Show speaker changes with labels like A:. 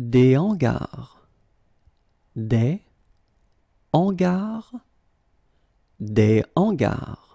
A: des hangars, des hangars, des hangars.